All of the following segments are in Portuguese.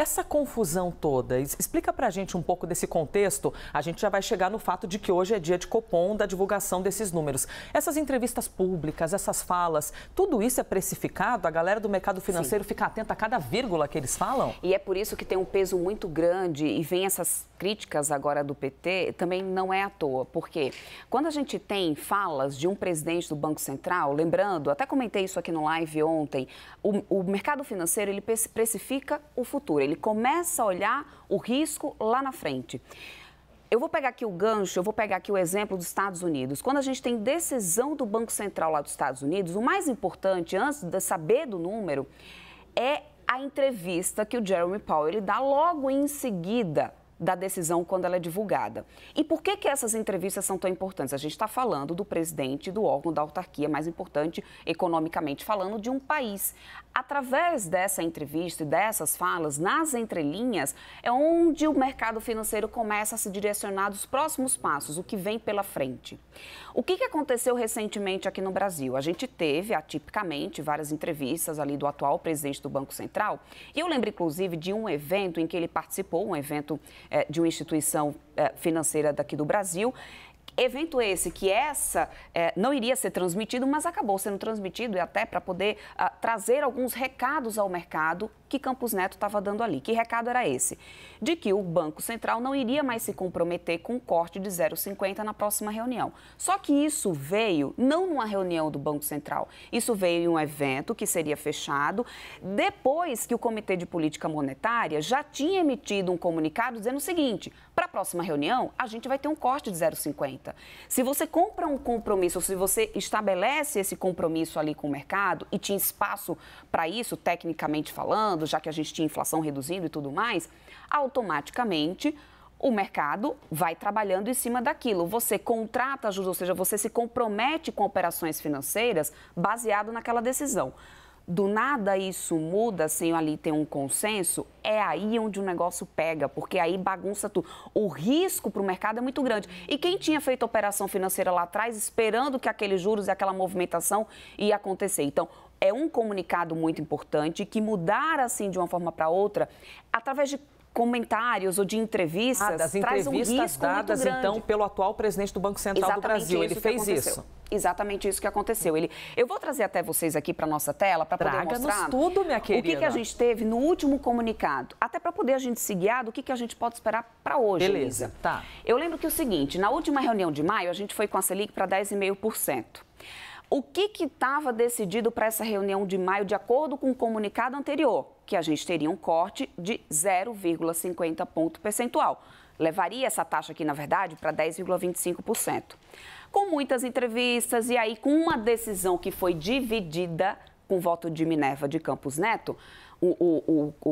Essa confusão toda, explica para a gente um pouco desse contexto. A gente já vai chegar no fato de que hoje é dia de Copom, da divulgação desses números. Essas entrevistas públicas, essas falas, tudo isso é precificado? A galera do mercado financeiro Sim. fica atenta a cada vírgula que eles falam? E é por isso que tem um peso muito grande e vem essas críticas agora do PT, também não é à toa. Porque quando a gente tem falas de um presidente do Banco Central, lembrando, até comentei isso aqui no live ontem, o, o mercado financeiro ele precifica o futuro ele começa a olhar o risco lá na frente. Eu vou pegar aqui o gancho, eu vou pegar aqui o exemplo dos Estados Unidos. Quando a gente tem decisão do Banco Central lá dos Estados Unidos, o mais importante, antes de saber do número, é a entrevista que o Jeremy Powell dá logo em seguida da decisão quando ela é divulgada. E por que, que essas entrevistas são tão importantes? A gente está falando do presidente do órgão da autarquia mais importante economicamente falando de um país. Através dessa entrevista e dessas falas, nas entrelinhas, é onde o mercado financeiro começa a se direcionar dos próximos passos, o que vem pela frente. O que, que aconteceu recentemente aqui no Brasil? A gente teve, atipicamente, várias entrevistas ali do atual presidente do Banco Central. E eu lembro, inclusive, de um evento em que ele participou, um evento é, de uma instituição é, financeira daqui do Brasil. Evento esse que essa é, não iria ser transmitido, mas acabou sendo transmitido e até para poder ah, trazer alguns recados ao mercado que Campos Neto estava dando ali. Que recado era esse? De que o Banco Central não iria mais se comprometer com um corte de 0,50 na próxima reunião. Só que isso veio não numa reunião do Banco Central, isso veio em um evento que seria fechado depois que o Comitê de Política Monetária já tinha emitido um comunicado dizendo o seguinte: para a próxima reunião, a gente vai ter um corte de 0,50. Se você compra um compromisso, se você estabelece esse compromisso ali com o mercado e tinha espaço para isso, tecnicamente falando, já que a gente tinha inflação reduzindo e tudo mais, automaticamente o mercado vai trabalhando em cima daquilo. Você contrata juros, ou seja, você se compromete com operações financeiras baseado naquela decisão. Do nada isso muda sem ali ter um consenso, é aí onde o negócio pega, porque aí bagunça tudo. O risco para o mercado é muito grande. E quem tinha feito operação financeira lá atrás, esperando que aqueles juros e aquela movimentação ia acontecer? Então, é um comunicado muito importante que mudar assim de uma forma para outra, através de comentários ou de entrevistas, ah, das traz entrevistas um risco dadas então pelo atual presidente do Banco Central Exatamente do Brasil. Ele fez isso. Exatamente isso que aconteceu. Ele, eu vou trazer até vocês aqui para nossa tela para poder mostrar tudo, minha querida. o que, que, a gente teve no último comunicado, até para poder a gente se guiar do que, que a gente pode esperar para hoje. Beleza, Lisa. tá. Eu lembro que é o seguinte, na última reunião de maio a gente foi com a Selic para 10,5%. O que estava decidido para essa reunião de maio, de acordo com o comunicado anterior? Que a gente teria um corte de 0,50 ponto percentual. Levaria essa taxa aqui, na verdade, para 10,25%. Com muitas entrevistas e aí com uma decisão que foi dividida com voto de Minerva de Campos Neto, o, o, o,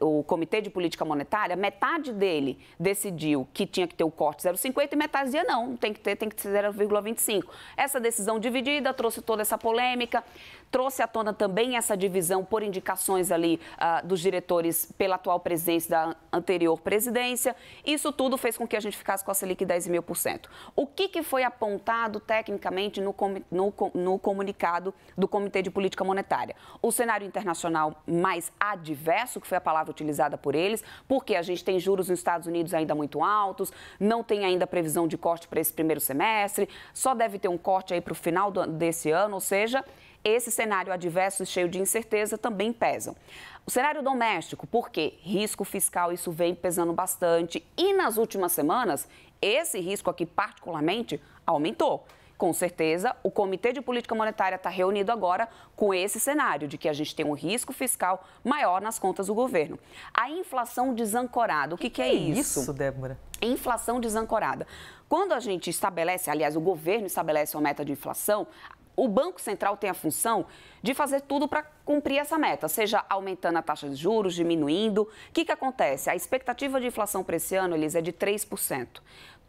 o, Comitê de Política Monetária, metade dele decidiu que tinha que ter o corte 0,50 e metade dizia não, tem que ter, tem que ser 0,25. Essa decisão dividida trouxe toda essa polêmica, trouxe à tona também essa divisão por indicações ali ah, dos diretores pela atual presidência da anterior presidência. Isso tudo fez com que a gente ficasse com a Selic 10,5%. O que, que foi apontado tecnicamente no, no, no comunicado do Comitê de Política Monetária? monetária. O cenário internacional mais adverso, que foi a palavra utilizada por eles, porque a gente tem juros nos Estados Unidos ainda muito altos, não tem ainda previsão de corte para esse primeiro semestre, só deve ter um corte aí para o final do, desse ano, ou seja, esse cenário adverso e cheio de incerteza também pesam. O cenário doméstico, porque risco fiscal isso vem pesando bastante e nas últimas semanas esse risco aqui particularmente aumentou com certeza, o Comitê de Política Monetária está reunido agora com esse cenário de que a gente tem um risco fiscal maior nas contas do governo. A inflação desancorada, o que, que, é que é, isso? Isso, Débora. Inflação desancorada. Quando a gente estabelece, aliás, o governo estabelece uma meta de inflação, o Banco Central tem a função de fazer tudo para cumprir essa meta, seja aumentando a taxa de juros, diminuindo. O que, que acontece? A expectativa de inflação para esse ano, eles é de 3%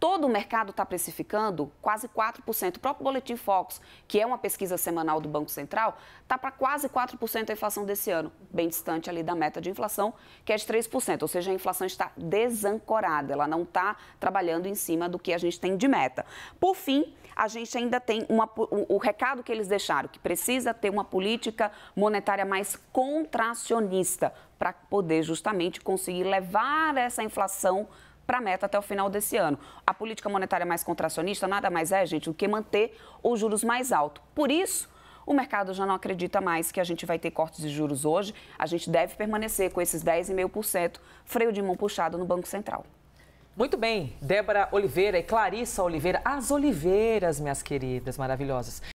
todo o mercado está precificando quase 4%. O próprio Boletim Fox, que é uma pesquisa semanal do Banco Central, está para quase 4% a inflação desse ano, bem distante ali da meta de inflação, que é de 3%. Ou seja, a inflação está desancorada, ela não está trabalhando em cima do que a gente tem de meta. Por fim, a gente ainda tem uma, o, o recado que eles deixaram, que precisa ter uma política monetária mais contracionista para poder justamente conseguir levar essa inflação para a meta até o final desse ano. A política monetária mais contracionista nada mais é, gente, do que manter os juros mais altos. Por isso, o mercado já não acredita mais que a gente vai ter cortes de juros hoje. A gente deve permanecer com esses 10,5% freio de mão puxado no Banco Central. Muito bem, Débora Oliveira e Clarissa Oliveira, as Oliveiras, minhas queridas maravilhosas,